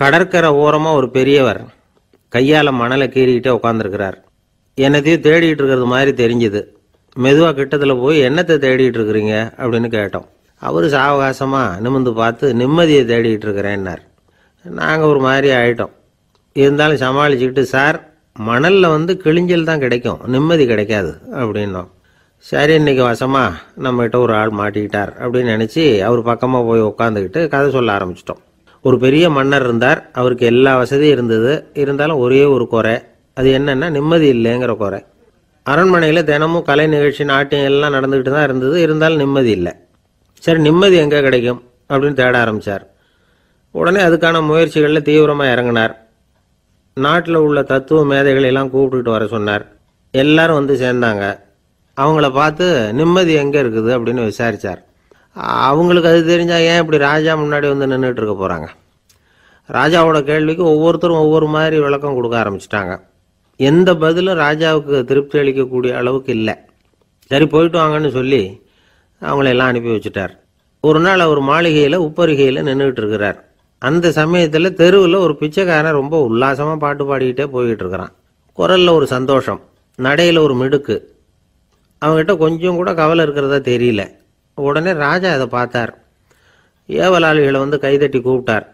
கடற்கரை ஓரமாக ஒரு பெரியவர் கையால் மணலை கீறிக்கிட்டே உட்காந்துருக்கிறார் என்னத்தையும் தேடிகிட்டு இருக்கிறது மாதிரி தெரிஞ்சுது மெதுவாக கிட்டத்தில் போய் என்னத்தை தேடிகிட்டு இருக்கிறீங்க அப்படின்னு கேட்டோம் அவர் சாவகாசமாக நிமிந்து பார்த்து நிம்மதியை தேடிக்கிட்டு இருக்கிறேன்னார் நாங்கள் ஒரு மாதிரி ஆகிட்டோம் இருந்தாலும் சமாளிச்சுக்கிட்டு சார் மணலில் வந்து கிழிஞ்சல் தான் கிடைக்கும் நிம்மதி கிடைக்காது அப்படின்னோம் சரி இன்றைக்கி வசமாக நம்மகிட்ட ஒரு ஆள் மாட்டிக்கிட்டார் அப்படின்னு நினச்சி அவர் பக்கமாக போய் உட்காந்துக்கிட்டு கதை சொல்ல ஆரம்பிச்சிட்டோம் ஒரு பெரிய மன்னர் இருந்தார் அவருக்கு எல்லா வசதியும் இருந்தது இருந்தாலும் ஒரே ஒரு குறை அது என்னென்னா நிம்மதி இல்லைங்கிற குறை அரண்மனையில் தினமும் கலை நிகழ்ச்சி நாட்டியம் எல்லாம் நடந்துக்கிட்டு தான் இருந்தது இருந்தாலும் நிம்மதி இல்லை சரி நிம்மதி எங்கே கிடைக்கும் அப்படின்னு தேட ஆரம்பித்தார் உடனே அதுக்கான முயற்சிகளில் தீவிரமாக இறங்கினார் நாட்டில் உள்ள தத்துவ எல்லாம் கூப்பிட்டுக்கிட்டு வர சொன்னார் எல்லாரும் வந்து சேர்ந்தாங்க அவங்கள பார்த்து நிம்மதி எங்கே இருக்குது அப்படின்னு விசாரித்தார் அவங்களுக்கு அது தெரிஞ்சால் ஏன் இப்படி ராஜா முன்னாடி வந்து நின்றுட்டு இருக்க போகிறாங்க ராஜாவோட கேள்விக்கு ஒவ்வொருத்தரும் ஒவ்வொரு மாதிரி விளக்கம் கொடுக்க ஆரம்பிச்சிட்டாங்க எந்த பதிலும் ராஜாவுக்கு திருப்தி அளிக்கக்கூடிய அளவுக்கு இல்லை சரி போயிட்டு வாங்கன்னு சொல்லி அவங்களெல்லாம் அனுப்பி வச்சுட்டார் ஒரு நாள் அவர் மாளிகையில் உப்பருகையில் நின்றுக்கிட்டு இருக்கிறார் அந்த சமயத்தில் தெருவில் ஒரு பிச்சைக்காரன் ரொம்ப உல்லாசமாக பாட்டு பாடிக்கிட்டே போய்கிட்டு இருக்கிறான் குரலில் ஒரு சந்தோஷம் நடையில் ஒரு மிடுக்கு அவங்ககிட்ட கொஞ்சம் கூட கவலை இருக்கிறதா தெரியல உடனே ராஜா அதை பார்த்தார் ஏவலாளிகளை வந்து கைதட்டி கூப்பிட்டார்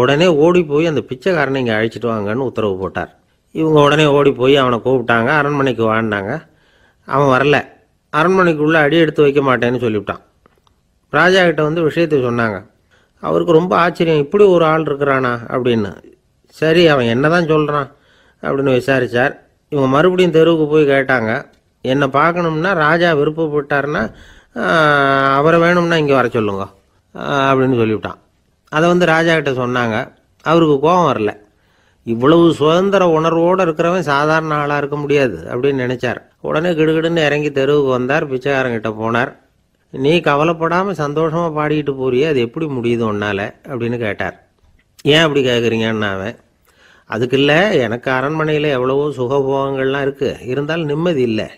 உடனே ஓடி போய் அந்த பிச்சைக்காரனை இங்கே அழைச்சிட்டு வாங்கன்னு உத்தரவு போட்டார் இவங்க உடனே ஓடி போய் அவனை கூப்பிட்டாங்க அரண்மனைக்கு வாழ்ந்தாங்க அவன் வரல அரண்மனைக்குள்ளே அடி எடுத்து வைக்க மாட்டேன்னு சொல்லிவிட்டான் ராஜா கிட்ட வந்து விஷயத்த சொன்னாங்க அவருக்கு ரொம்ப ஆச்சரியம் இப்படி ஒரு ஆள் இருக்கிறானா அப்படின்னு சரி அவன் என்ன தான் சொல்கிறான் அப்படின்னு விசாரித்தார் இவங்க மறுபடியும் தெருவுக்கு போய் கேட்டாங்க என்னை பார்க்கணும்னா ராஜா விருப்பப்பட்டார்னா அவரை வேணும்னா இங்கே வர சொல்லுங்க அப்படின்னு சொல்லிவிட்டான் அதை வந்து ராஜா கிட்ட சொன்னாங்க அவருக்கு கோபம் வரல இவ்வளவு சுதந்திர உணர்வோடு இருக்கிறவன் சாதாரண ஆளாக இருக்க முடியாது அப்படின்னு நினச்சார் உடனே கிடுகிடுன்னு இறங்கி தெருவுக்கு வந்தார் பிச்சைக்காரங்கிட்ட போனார் நீ கவலைப்படாமல் சந்தோஷமாக பாடிக்கிட்டு போறியே அது எப்படி முடியுது உன்னால் அப்படின்னு கேட்டார் ஏன் அப்படி கேட்குறீங்கன்னு அவன் அதுக்கு இல்லை எனக்கு அரண்மனையில் எவ்வளவோ சுகபோகங்கள்லாம் இருக்குது இருந்தாலும் நிம்மதி இல்லை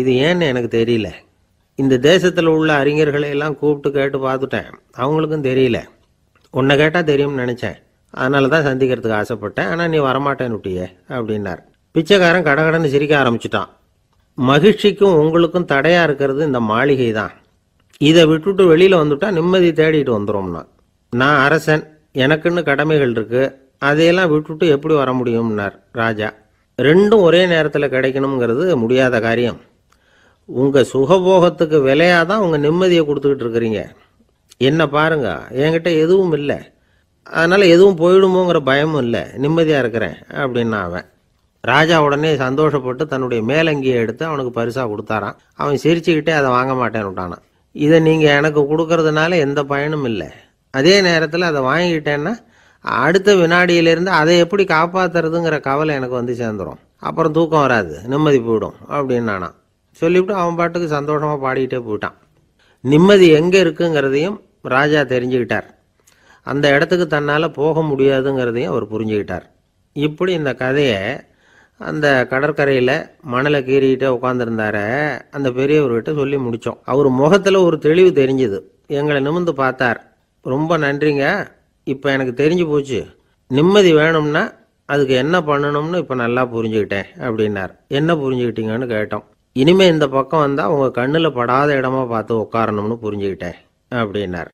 இது ஏன்னு எனக்கு தெரியல இந்த தேசத்தில் உள்ள அறிஞர்களை எல்லாம் கூப்பிட்டு கேட்டு பார்த்துட்டேன் அவங்களுக்கும் தெரியல உன்னை கேட்டால் தெரியும்னு நினச்சேன் அதனால தான் சந்திக்கிறதுக்கு ஆசைப்பட்டேன் ஆனால் நீ வரமாட்டேன்னு விட்டியே அப்படின்னார் பிச்சைக்காரன் கடகடன்னு சிரிக்க ஆரம்பிச்சிட்டான் மகிழ்ச்சிக்கும் உங்களுக்கும் தடையாக இருக்கிறது இந்த மாளிகை தான் இதை விட்டுட்டு வெளியில் வந்துட்டால் நிம்மதி தேடிட்டு வந்துடும்னா நான் அரசன் எனக்குன்னு கடமைகள் இருக்குது அதையெல்லாம் விட்டுட்டு எப்படி வர முடியும்னார் ராஜா ரெண்டும் ஒரே நேரத்தில் கிடைக்கணுங்கிறது முடியாத காரியம் உங்கள் சுகபோகத்துக்கு விலையாக தான் உங்கள் நிம்மதியை கொடுத்துக்கிட்டு இருக்கிறீங்க என்ன பாருங்க என்கிட்ட எதுவும் இல்லை அதனால் எதுவும் போயிடுமோங்கிற பயமும் இல்லை நிம்மதியாக இருக்கிறேன் அப்படின்னா அவன் ராஜா உடனே சந்தோஷப்பட்டு தன்னுடைய மேலங்கியை எடுத்து அவனுக்கு பரிசாக கொடுத்தாரான் அவன் சிரிச்சுக்கிட்டே அதை வாங்க மாட்டேன்னு விட்டானான் இதை நீங்கள் எனக்கு கொடுக்கறதுனால எந்த பயனும் இல்லை அதே நேரத்தில் அதை வாங்கிக்கிட்டேன்னா அடுத்த வினாடியிலேருந்து அதை எப்படி காப்பாற்றுறதுங்கிற கவலை எனக்கு வந்து சேர்ந்துடும் அப்புறம் தூக்கம் வராது நிம்மதி போயிடும் அப்படின்னு சொல்லிவிட்டு அவன் பாட்டுக்கு சந்தோஷமாக பாடிக்கிட்டே போயிட்டான் நிம்மதி எங்கே இருக்குங்கிறதையும் ராஜா தெரிஞ்சுக்கிட்டார் அந்த இடத்துக்கு தன்னால் போக முடியாதுங்கிறதையும் அவர் புரிஞ்சுக்கிட்டார் இப்படி இந்த கதையை அந்த கடற்கரையில் மணலை கீறிக்கிட்டே உட்காந்துருந்தார அந்த பெரியவர்கிட்ட சொல்லி முடித்தோம் அவர் முகத்தில் ஒரு தெளிவு தெரிஞ்சுது எங்களை நிமிந்து பார்த்தார் ரொம்ப நன்றிங்க இப்போ எனக்கு தெரிஞ்சு போச்சு நிம்மதி வேணும்னா அதுக்கு என்ன பண்ணணும்னு இப்போ நல்லா புரிஞ்சுக்கிட்டேன் அப்படின்னார் என்ன புரிஞ்சுக்கிட்டீங்கன்னு கேட்டோம் இனிமே இந்த பக்கம் வந்தா உங்க கண்ணுல படாத இடமா பார்த்து உட்காரணும்னு புரிஞ்சுக்கிட்டேன் அப்படின்னார்